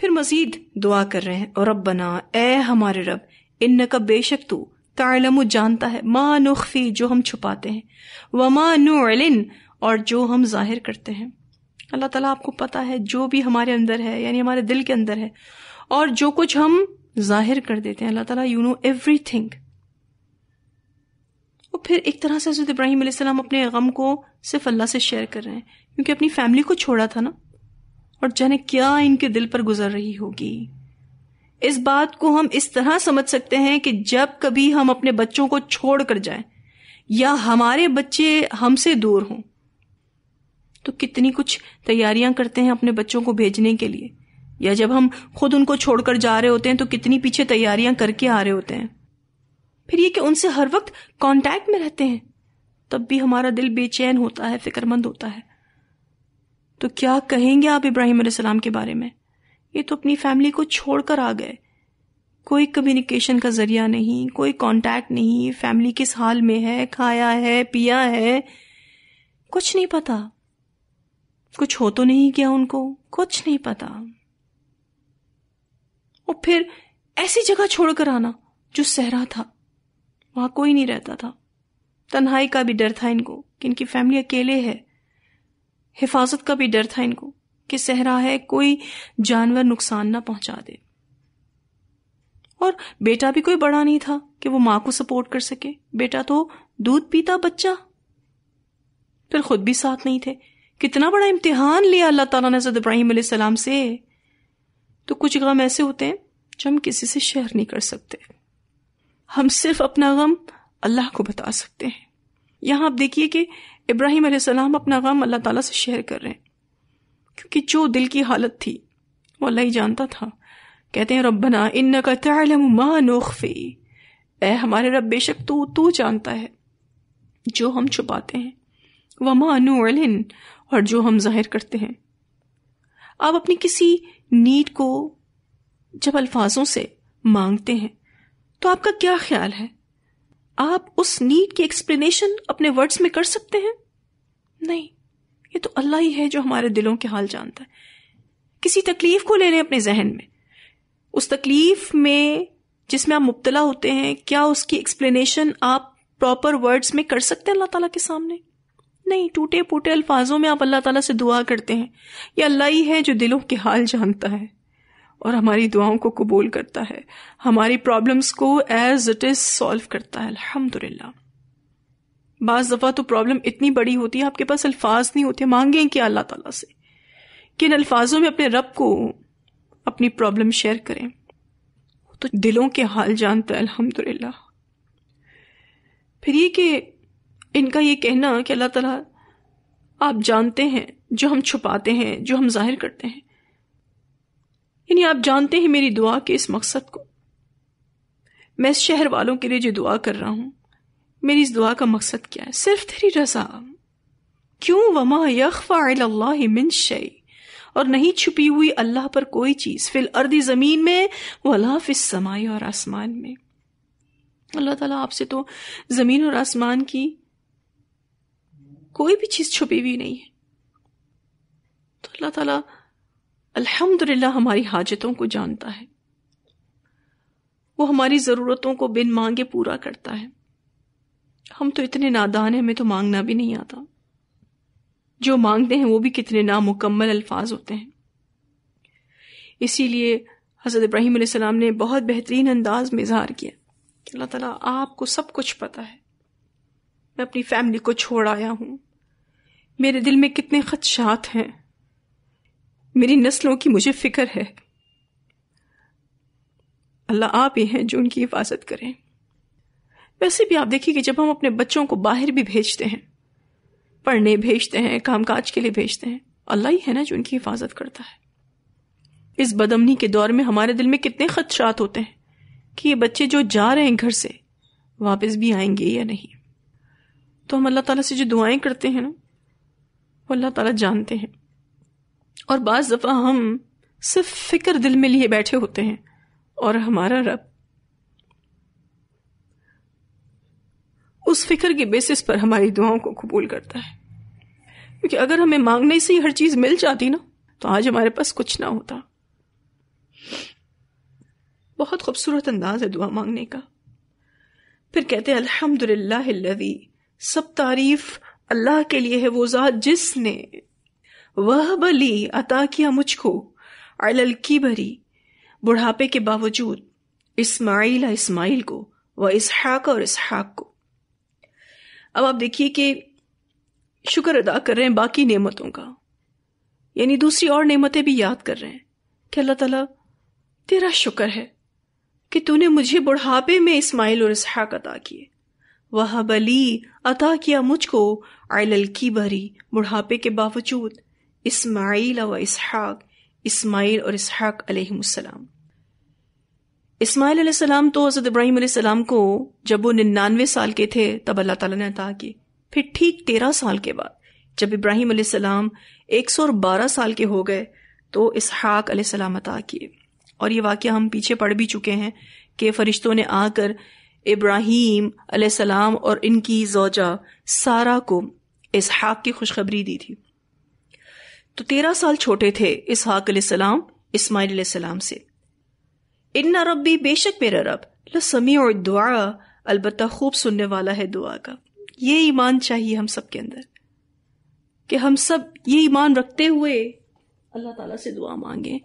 फिर मजीद दुआ कर रहे हैं और रब बना ए हमारे रब इन का बेशक तू तालम जानता है माँ नुखफी जो हम छुपाते हैं व माँ नुलिन और जो हम जाहिर करते हैं अल्लाह तला आपको पता है जो भी हमारे अंदर है यानी हमारे दिल के अंदर है और जो कुछ हम जाहिर कर देते हैं अल्लाह तला यू नो एवरी थिंग और फिर एक तरह से हजरत इब्राहिम अपने गम को सिर्फ अल्लाह से शेयर कर रहे हैं क्योंकि अपनी फैमिली को छोड़ा था ना और जाने क्या इनके दिल पर गुजर रही होगी इस बात को हम इस तरह समझ सकते हैं कि जब कभी हम अपने बच्चों को छोड़ कर जाए या हमारे बच्चे हमसे दूर हों तो कितनी कुछ तैयारियां करते हैं अपने बच्चों को भेजने के लिए या जब हम खुद उनको छोड़कर जा रहे होते हैं तो कितनी पीछे तैयारियां करके आ रहे होते हैं फिर ये कि उनसे हर वक्त कांटेक्ट में रहते हैं तब भी हमारा दिल बेचैन होता है फिक्रमंद होता है तो क्या कहेंगे आप इब्राहिम सलाम के बारे में ये तो अपनी फैमिली को छोड़कर आ गए कोई कम्युनिकेशन का जरिया नहीं कोई कांटेक्ट नहीं फैमिली किस हाल में है खाया है पिया है कुछ नहीं पता कुछ हो तो नहीं गया उनको कुछ नहीं पता और फिर ऐसी जगह छोड़कर आना जो सहरा था वहां कोई नहीं रहता था तन्हाई का भी डर था इनको कि इनकी फैमिली अकेले है हिफाजत का भी डर था इनको कि सहरा है कोई जानवर नुकसान ना पहुंचा दे और बेटा भी कोई बड़ा नहीं था कि वो मां को सपोर्ट कर सके बेटा तो दूध पीता बच्चा फिर खुद भी साथ नहीं थे कितना बड़ा इम्तिहान लिया अल्लाह ताला ने हजरत इब्राहिम सलाम से तो कुछ गम ऐसे होते हैं जो हम किसी से शेयर नहीं कर सकते हम सिर्फ अपना गम अल्लाह को बता सकते हैं यहां आप देखिए कि इब्राहिम आसमाम अपना गम अल्लाह ताला से शेयर कर रहे हैं क्योंकि जो दिल की हालत थी वो अल्लाह ही जानता था कहते हैं रब्बना इन का तालमानोखी ए हमारे रब बेशक तू तू जानता है जो हम छुपाते हैं वह मानुअलिन और जो हम जाहिर करते हैं आप अपनी किसी नीड को जब अल्फाजों से मांगते हैं तो आपका क्या ख्याल है आप उस नीड की एक्सप्लेनेशन अपने वर्ड्स में कर सकते हैं नहीं ये तो अल्लाह ही है जो हमारे दिलों के हाल जानता है किसी तकलीफ को ले लें अपने जहन में उस तकलीफ में जिसमें आप मुबतला होते हैं क्या उसकी एक्सप्लेनेशन आप प्रॉपर वर्ड्स में कर सकते हैं अल्लाह ताला के सामने नहीं टूटे फूटे अल्फाजों में आप अल्लाह ताला से दुआ करते हैं ये अल्लाह ही है जो दिलों के हाल जानता है और हमारी दुआओं को कबूल करता है हमारी प्रॉब्लम्स को एज इट इज सॉल्व करता है अल्हम्दुलिल्लाह बाज़ दफ़ा तो प्रॉब्लम इतनी बड़ी होती है आपके पास अल्फाज नहीं होते मांगे कि अल्लाह ताला से कि इन अल्फाजों में अपने रब को अपनी प्रॉब्लम शेयर करें तो दिलों के हाल जानता है अल्हम्दुलिल्लाह फिर ये कि इनका ये कहना कि अल्लाह ताला आप जानते हैं जो हम छुपाते हैं जो हम जाहिर करते हैं यानी आप जानते हैं मेरी दुआ के इस मकसद को मैं इस शहर वालों के लिए जो दुआ कर रहा हूं मेरी इस दुआ का मकसद क्या है सिर्फ तेरी रजा क्यों वमा यखफा मिन शई और नहीं छुपी हुई अल्लाह पर कोई चीज फिल अर्दी जमीन में वला फिस समाई और आसमान में अल्लाह ताला आपसे तो जमीन और आसमान की कोई भी चीज छुपी हुई नहीं है तो अल्लाह ताला अल्हम्दुलिल्लाह हमारी हाजतों को जानता है वो हमारी ज़रूरतों को बिन मांगे पूरा करता है हम तो इतने नादान हैं हमें तो मांगना भी नहीं आता जो मांगते हैं वो भी कितने नामुकम्मल अल्फाज होते हैं इसीलिए हज़रत इब्राहिम सलाम ने बहुत बेहतरीन अंदाज में इजहार किया कि अल्लाह ताला आपको सब कुछ पता है मैं अपनी फैमिली को छोड़ आया हूं मेरे दिल में कितने खदशात हैं मेरी नस्लों की मुझे फिक्र है अल्लाह आप ही हैं जो उनकी हिफाजत करें वैसे भी आप देखिए कि जब हम अपने बच्चों को बाहर भी भेजते हैं पढ़ने भेजते हैं कामकाज के लिए भेजते हैं अल्लाह ही है ना जो उनकी हिफाजत करता है इस बदमनी के दौर में हमारे दिल में कितने खदशात होते हैं कि ये बच्चे जो जा रहे हैं घर से वापस भी आएंगे या नहीं तो हम अल्लाह ताला से जो दुआएं करते हैं ना वो अल्लाह ताला जानते हैं और बाज़ दफ़ा हम सिर्फ फिक्र दिल में लिए बैठे होते हैं और हमारा रब उस फिक्र की बेसिस पर हमारी दुआओं को कबूल करता है क्योंकि अगर हमें मांगने से ही हर चीज मिल जाती ना तो आज हमारे पास कुछ ना होता बहुत खूबसूरत अंदाज है दुआ मांगने का फिर कहते हैं अल्हम्दुलिल्लाह सब तारीफ अल्लाह के लिए है वो जात जिसने वह बली अता किया मुझको अलल की भरी बुढ़ापे के बावजूद इस्माइल इस्माइल को व इसहाक और इसहाक को अब आप देखिए कि शुक्र अदा कर रहे हैं बाकी नेमतों का यानी दूसरी और नेमतें भी याद कर रहे हैं कि अल्लाह ताला तेरा शुक्र है कि तूने मुझे बुढ़ापे में इस्माइल और इसहाक अदा किए वह बली अता किया मुझको आयल की भरी बुढ़ापे के बावजूद इस्माइल व इसहाक इस्माइल और इसहाक अलैहिस्सलाम इसमाइल सलाम तो हज़रत इब्राहिम सलाम को जब वो निन्यानवे साल के थे तब अल्लाह ताला ने अता किए फिर ठीक तेरह साल के बाद जब इब्राहिम सलाम एक सौ बारह साल के हो गए तो इसहाक सलाम अता किए और ये वाक्य हम पीछे पढ़ भी चुके हैं कि फरिश्तों ने आकर इब्राहिम सलाम और इनकी जोजा सारा को इसहाक की खुशखबरी दी थी तो तेरह साल छोटे थे इसहाक सलाम इस्माइल सलाम से इन्ना रब्बी बेशक मेरा रब लसमी और दुआ अलबत् खूब सुनने वाला है दुआ का ये ईमान चाहिए हम सब के अंदर कि हम सब ये ईमान रखते हुए अल्लाह ताला से दुआ मांगे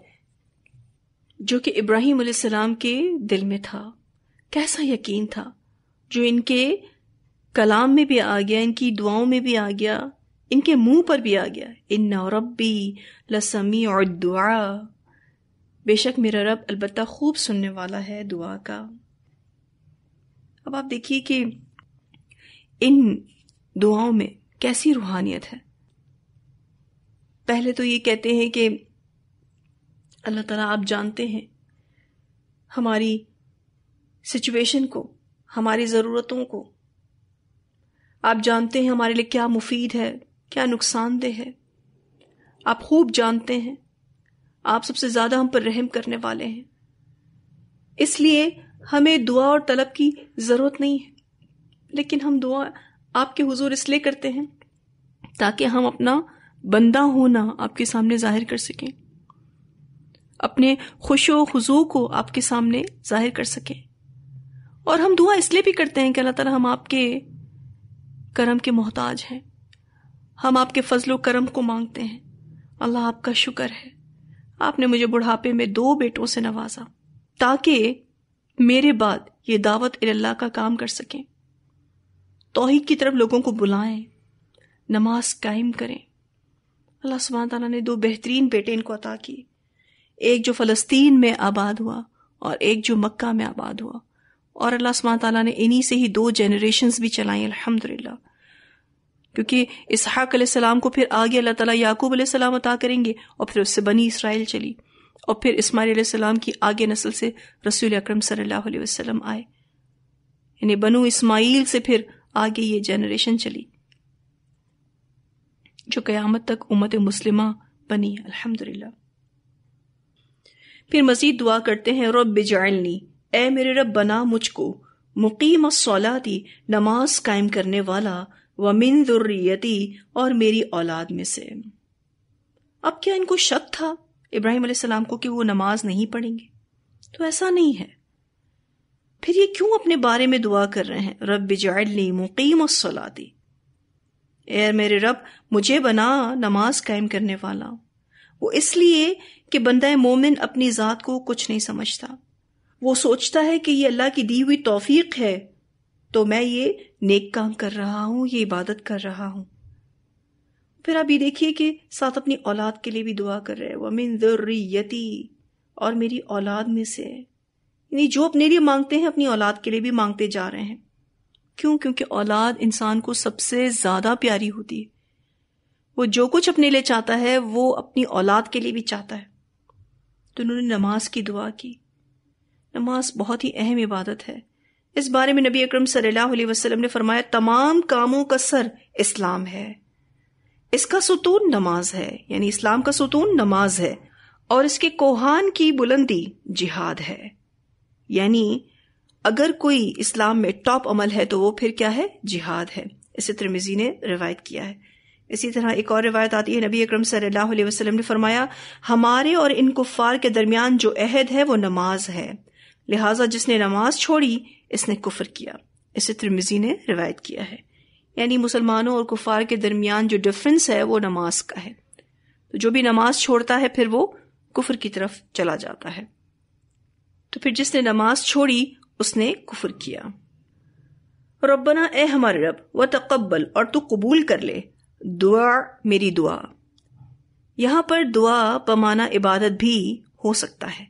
जो कि इब्राहिम सलाम के दिल में था कैसा यकीन था जो इनके कलाम में भी आ गया इनकी दुआओं में भी आ गया इनके मुंह पर भी आ गया इन रब्बी लसमी और दुआ बेशक मेरा रब अलबत् खूब सुनने वाला है दुआ का अब आप देखिए कि इन दुआओं में कैसी रूहानियत है पहले तो ये कहते हैं कि अल्लाह ताला आप जानते हैं हमारी सिचुएशन को हमारी ज़रूरतों को आप जानते हैं हमारे लिए क्या मुफीद है क्या नुकसानदेह है आप खूब जानते हैं आप सबसे ज्यादा हम पर रहम करने वाले हैं इसलिए हमें दुआ और तलब की जरूरत नहीं है लेकिन हम दुआ आपके हुजूर इसलिए करते हैं ताकि हम अपना बंदा होना आपके सामने जाहिर कर सकें अपने खुशो खुजू को आपके सामने जाहिर कर सकें और हम दुआ इसलिए भी करते हैं कि अल्लाह ताला हम आपके करम के मोहताज हैं हम आपके फजलो करम को मांगते हैं अल्लाह आपका शुक्र है आपने मुझे बुढ़ापे में दो बेटों से नवाजा ताकि मेरे बाद ये दावत अल्लाह का काम कर सकें तोहिद की तरफ लोगों को बुलाएं नमाज कायम करें अल्लाह सुबह तला ने दो बेहतरीन बेटे इनको अता किए एक जो फ़लस्तीन में आबाद हुआ और एक जो मक्का में आबाद हुआ और अल्लाह सुबह तला ने इन्हीं से ही दो जनरेशन भी चलाई अलहमदिल्ला क्योंकि इसहाक सलाम को फिर आगे अल्लाह तला याकूब सलाम अता करेंगे और फिर उससे बनी इसराइल चली और फिर इस्माईल सलाम की आगे नस्ल से रसूल अक्रम सल्लल्लाहु आए यानी बनु इस्माईल से फिर आगे ये जनरेशन चली जो क़यामत तक उमत मुस्लिम बनी अल्हम्दुलिल्लाह फिर मजीद दुआ करते हैं रब बिजाइलनी ए मेरे रब बना मुझको मुकीम सौलाती नमाज कायम करने वाला व मिन दुर्रियती और मेरी औलाद में से अब क्या इनको शक था इब्राहिम सलाम को कि वो नमाज नहीं पढ़ेंगे तो ऐसा नहीं है फिर ये क्यों अपने बारे में दुआ कर रहे हैं रब बिजाली मुकीम सलाती ए मेरे रब मुझे बना नमाज कायम करने वाला वो इसलिए कि बंदा मोमिन अपनी ज़ात को कुछ नहीं समझता वो सोचता है कि ये अल्लाह की दी हुई तोफीक है तो मैं ये नेक काम कर रहा हूं ये इबादत कर रहा हूं फिर आप ये देखिए कि साथ अपनी औलाद के लिए भी दुआ कर रहे हैं वमिन ज़र्रियती और मेरी औलाद में से यानी जो अपने लिए मांगते हैं अपनी औलाद के लिए भी मांगते जा रहे हैं क्यों क्योंकि औलाद इंसान को सबसे ज़्यादा प्यारी होती है वो जो कुछ अपने लिए चाहता है वो अपनी औलाद के लिए भी चाहता है तो उन्होंने नमाज की दुआ की नमाज बहुत ही अहम इबादत है इस बारे में नबी अक्रम सल्लल्लाहु वसल्लम ने फरमाया तमाम कामों का सर इस्लाम है इसका सुतून नमाज है यानी इस्लाम का सुतून नमाज है और इसके कोहान की बुलंदी जिहाद है यानी अगर कोई इस्लाम में टॉप अमल है तो वो फिर क्या है जिहाद है इसे त्रिमिजी ने रिवायत किया है इसी तरह एक और रिवायत आती है नबी अक्रम सल्लल्लाहु वसल्लम ने फरमाया हमारे और इन कुफार के दरमियान जो अहद है वो नमाज है लिहाजा जिसने नमाज छोड़ी इसने कुफर किया इसे त्रिमिजी ने रिवायत किया है यानी मुसलमानों और कुफार के दरमियान जो डिफरेंस है वो नमाज का है तो जो भी नमाज छोड़ता है फिर वो कुफर की तरफ चला जाता है तो फिर जिसने नमाज छोड़ी उसने कुफर किया रबना ए हमारे रब व तकबल और तू कबूल कर ले दुआ मेरी दुआ यहां पर दुआ पमाना इबादत भी हो सकता है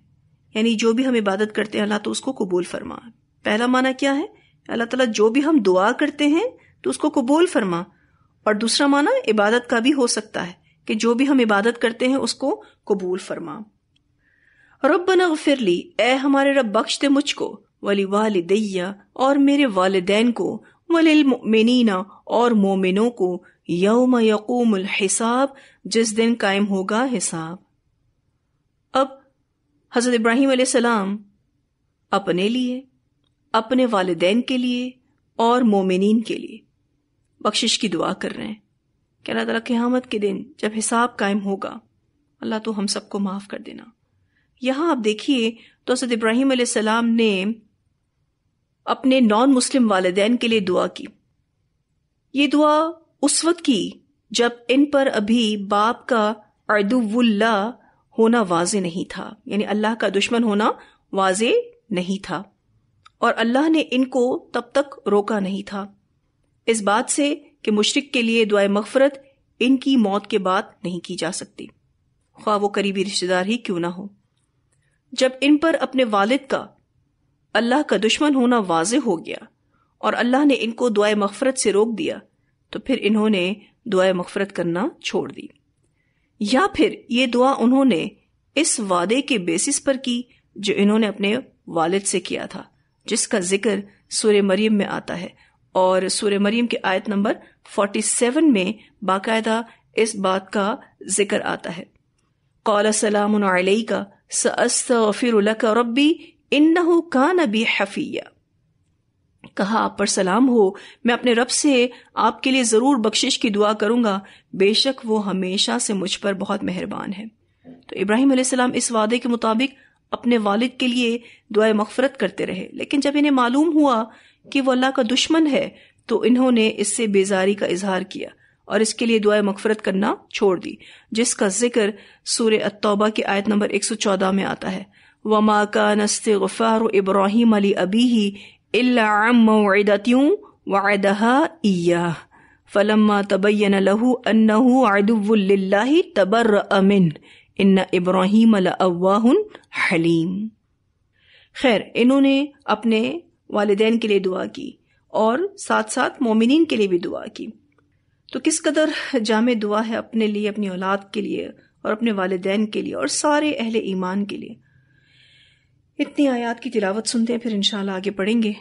यानी जो भी हम इबादत करते हैं अल्लाह तो उसको कबूल फरमा पहला माना क्या है अल्लाह ताला जो भी हम दुआ करते हैं तो उसको कबूल फरमा और दूसरा माना इबादत का भी हो सकता है कि जो भी हम इबादत करते हैं उसको कबूल फरमा रबना फिर ली ए हमारे रब बख्श दे मुझको वली वालदैया और मेरे वालदेन को वलमिना और मोमिनों को यौम यकूम हिसाब जिस दिन कायम होगा हिसाब अब हजरत इब्राहिम सलाम अपने लिए अपने वालदेन के लिए और मोमिन के लिए बख्शिश की दुआ कर रहे हैं कि अल्लाह तला क़्यामत के दिन जब हिसाब कायम होगा अल्लाह तो हम सबको माफ़ कर देना यहाँ आप देखिए तो असद इब्राहिम सलाम ने अपने नॉन मुस्लिम वालदेन के लिए दुआ की ये दुआ उस वक्त की जब इन पर अभी बाप का अर्दुल्ला होना वाज नहीं था यानी अल्लाह का दुश्मन होना वाज नहीं था और अल्लाह ने इनको तब तक रोका नहीं था इस बात से कि मुशरक के लिए दुआ मफफरत इनकी मौत के बाद नहीं की जा सकती ख्वा वो करीबी रिश्तेदार ही क्यों ना हो जब इन पर अपने वालिद का अल्लाह का दुश्मन होना वाज हो गया और अल्लाह ने इनको दुआ मफफरत से रोक दिया तो फिर इन्होंने दुआ मफफरत करना छोड़ दी या फिर ये दुआ उन्होंने इस वादे के बेसिस पर की जो इन्होंने अपने वालिद से किया था जिसका जिक्र सूर्य मरियम में आता है और सूर्य मरियम की आयत नंबर 47 में बाकायदा इस बात का जिक्र आता है कौल सलाम का सफ़िर रबी इन का नबी हफिया कहा आप पर सलाम हो मैं अपने रब से आपके लिए जरूर बख्शिश की दुआ करूंगा बेशक वो हमेशा से मुझ पर बहुत मेहरबान है तो इब्राहिम सलाम इस वादे के मुताबिक अपने वालिद के लिए दुआ मफफरत करते रहे लेकिन जब इन्हें मालूम हुआ कि वो अल्लाह का दुश्मन है तो इन्होंने इससे बेजारी का इजहार किया और इसके लिए दुआ मफफरत करना छोड़ दी जिसका जिक्र सूर्य अतौबा की आयत नंबर एक सौ चौदह में आता है वमा का नस्त गफ़ार इब्राहिम अली अबी ही इलामतियों वायदहा इया फलम्मा लहू अन्नहू आदुल्ला तबर अमिन इन इब्राहिम अल्लाहन हलीम खैर इन्होंने अपने वालदे के लिए दुआ की और साथ साथ मोमिन के लिए भी दुआ की तो किस कदर जाम दुआ है अपने लिए अपनी औलाद के लिए और अपने वालदेन के लिए और सारे अहल ईमान के लिए इतनी आयात की तिलावत सुनते हैं फिर इंशाल्लाह आगे पढ़ेंगे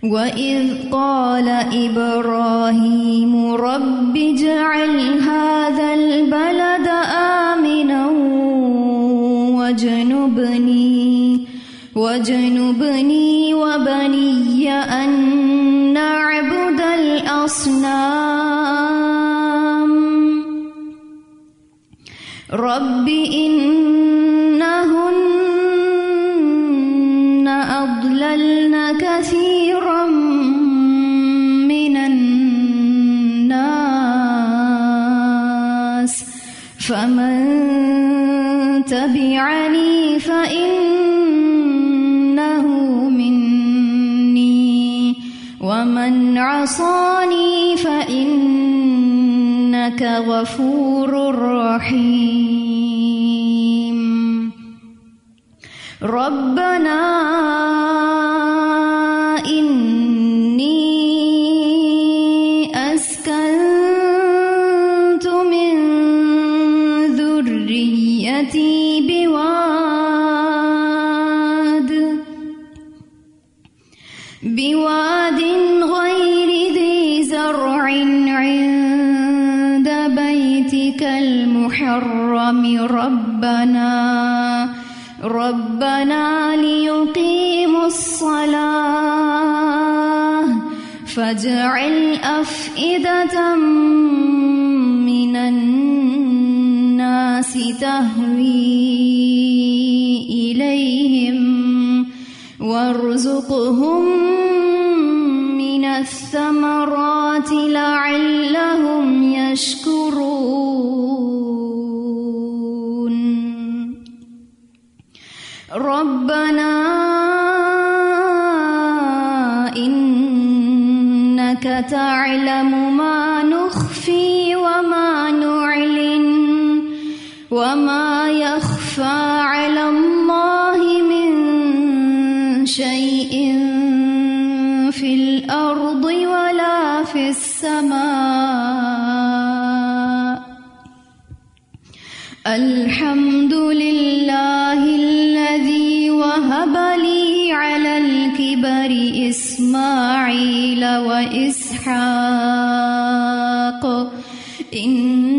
وَإِذْ قَالَ إِبْرَاهِيمُ رَبِّ اجْعَلْ هَذَا الْبَلَدَ آمِنًا وَاجْنُبْنِي وَاجْنُبْنِي وَبَنِي أَن نَّعْبُدَ الْأَصْنَامَ رَبِّ إِنِّي فمن تبعني فإنه مني ومن عصاني فإنك غفور رحيم ربنا بواد غير ذي زرع عند بيتك المحرم ربنا ربنا ليقيموا الصلاة فاجعل أفئدة من الناس تهوي إليهم وارزقهم من الثمرات لعلهم يشكرون ربنا إنك تعلم وإسحاق إن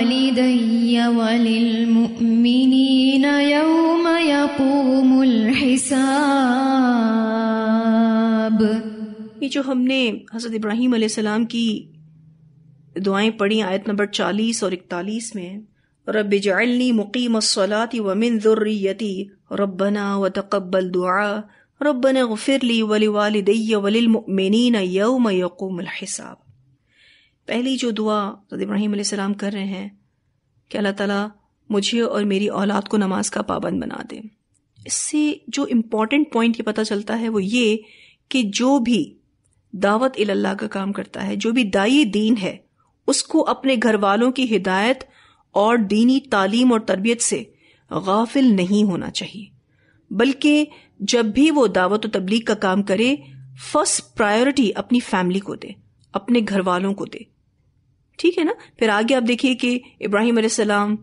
ولوالدي وللمؤمنين يوم يقوم الحساب ये जो हमने हज़रत इब्राहीम सलाम की दुआएं पढ़ी आयत नंबर चालीस और इकतालीस में रब जायलनी मुकीम सलाती वमिन ज़ुर्रियती रबना व तकबल दुआ रबना गफिरली वली वालदी वलिलमिन यौम यकूम हिसाब पहली जो दुआ इब्राहिम सलाम कर रहे हैं कि अल्लाह ताला मुझे और मेरी औलाद को नमाज का पाबंद बना दे इससे जो इम्पॉर्टेंट पॉइंट ये पता चलता है वो ये कि जो भी दावत अल्लाह का काम करता है जो भी दाई दीन है उसको अपने घर वालों की हिदायत और दीनी तालीम और तरबियत से गाफिल नहीं होना चाहिए बल्कि जब भी वो दावत तबलीग का काम करे फर्स्ट प्रायोरिटी अपनी फैमिली को दे अपने घर वालों को दे ठीक है ना फिर आगे आप देखिए कि इब्राहिम सलाम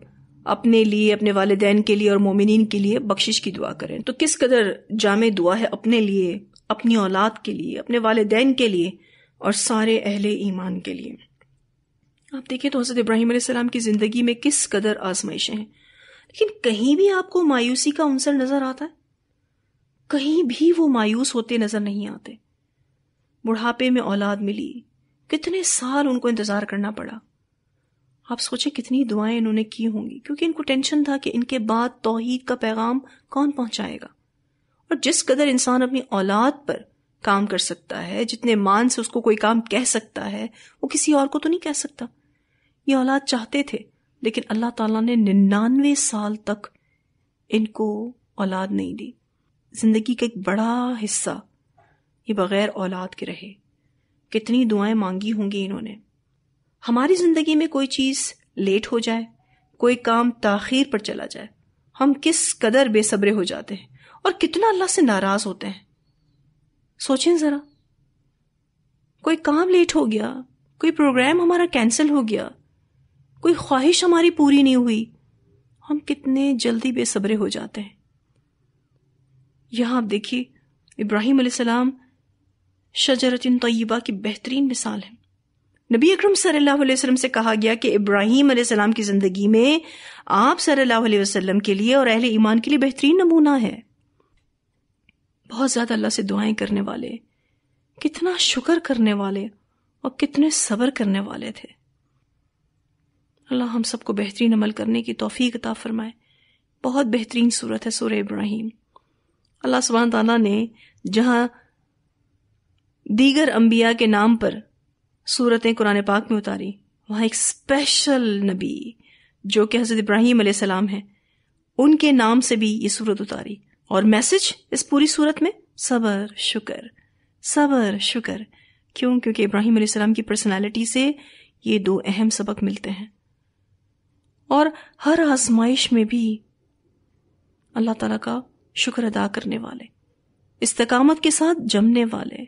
अपने लिए अपने वालदेन के लिए और मोमिन के लिए बख्शिश की दुआ करें तो किस कदर जामे दुआ है अपने लिए अपनी औलाद के लिए अपने वालदेन के लिए और सारे अहले ईमान के लिए आप देखिए तो हज़रत इब्राहिम सलाम की ज़िंदगी में किस कदर आजमाइशें हैं लेकिन कहीं भी आपको मायूसी का अंसर नज़र आता है कहीं भी वो मायूस होते नज़र नहीं आते बुढ़ापे में औलाद मिली कितने साल उनको इंतजार करना पड़ा आप सोचें कितनी दुआएं इन्होंने की होंगी क्योंकि इनको टेंशन था कि इनके बाद तोहहीद का पैगाम कौन पहुंचाएगा और जिस कदर इंसान अपनी औलाद पर काम कर सकता है जितने मान से उसको कोई काम कह सकता है वो किसी और को तो नहीं कह सकता ये औलाद चाहते थे लेकिन अल्लाह ताला ने निन्यानवे साल तक इनको औलाद नहीं दी जिंदगी का एक बड़ा हिस्सा ये बगैर औलाद के रहे कितनी दुआएं मांगी होंगी इन्होंने हमारी जिंदगी में कोई चीज लेट हो जाए कोई काम ताखीर पर चला जाए हम किस कदर बेसब्रे हो जाते हैं और कितना अल्लाह से नाराज होते हैं सोचें जरा कोई काम लेट हो गया कोई प्रोग्राम हमारा कैंसिल हो गया कोई ख्वाहिश हमारी पूरी नहीं हुई हम कितने जल्दी बेसब्रे हो जाते हैं यहां आप देखिए इब्राहिम अलैहिस्सलाम शजरतिन तय्यबा की बेहतरीन मिसाल है नबी अक्रम सल्लल्लाहु से कहा गया कि इब्राहिम सलाम की ज़िंदगी में आप सल्लल्लाहु अलैहि वसल्लम के लिए और अहले ईमान के लिए बेहतरीन नमूना है बहुत ज़्यादा अल्लाह से दुआएं करने वाले कितना शुक्र करने वाले और कितने सबर करने वाले थे अल्लाह हम सबको बेहतरीन अमल करने की तोफ़ी अता फरमाए बहुत बेहतरीन सूरत है सूर इब्राहिम अल्लाह सुबह तला ने जहां दीगर अंबिया के नाम पर सूरतें कुरान पाक में उतारी वहां एक स्पेशल नबी जो कि हज़रत इब्राहिम सलाम है उनके नाम से भी ये सूरत उतारी और मैसेज इस पूरी सूरत में सबर शुक्र सबर शुक्र क्यों क्योंकि इब्राहिम सलाम की पर्सनालिटी से ये दो अहम सबक मिलते हैं और हर आजमाइश में भी अल्लाह तला का शुक्र अदा करने वाले इस्तकामत के साथ जमने वाले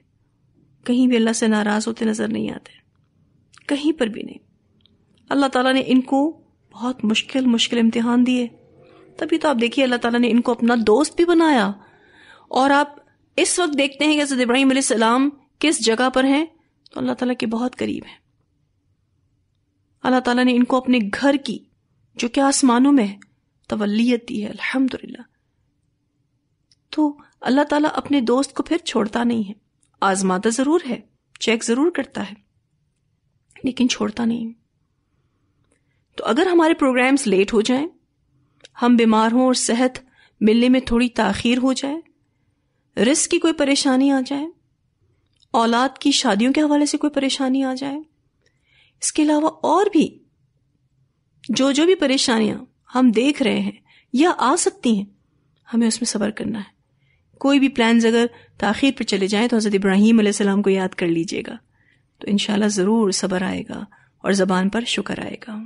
कहीं भी अल्लाह से नाराज़ होते नज़र नहीं आते कहीं पर भी नहीं अल्लाह ताला ने इनको बहुत मुश्किल मुश्किल इम्तिहान दिए तभी तो आप देखिए अल्लाह ताला ने इनको अपना दोस्त भी बनाया और आप इस वक्त देखते हैं कि हजरत इब्राहिम सलाम किस जगह पर हैं तो अल्लाह ताला के बहुत करीब हैं अल्लाह ताला ने इनको अपने घर की जो कि आसमानों में है तवलीत दी है अल्हम्दुलिल्लाह तो अल्लाह ताला अपने दोस्त को फिर छोड़ता नहीं है आजमाता जरूर है चेक जरूर करता है लेकिन छोड़ता नहीं तो अगर हमारे प्रोग्राम्स लेट हो जाएं, हम बीमार हों और सेहत मिलने में थोड़ी ताखीर हो जाए रिस्क की कोई परेशानी आ जाए औलाद की शादियों के हवाले से कोई परेशानी आ जाए इसके अलावा और भी जो जो भी परेशानियां हम देख रहे हैं या आ सकती हैं हमें उसमें सबर करना है कोई भी प्लान अगर ताखिर पर चले जाए तो हज़रत इब्राहिम सलाम को याद कर लीजिएगा तो इनशाला ज़रूर सबर आएगा और ज़बान पर शुक्र आएगा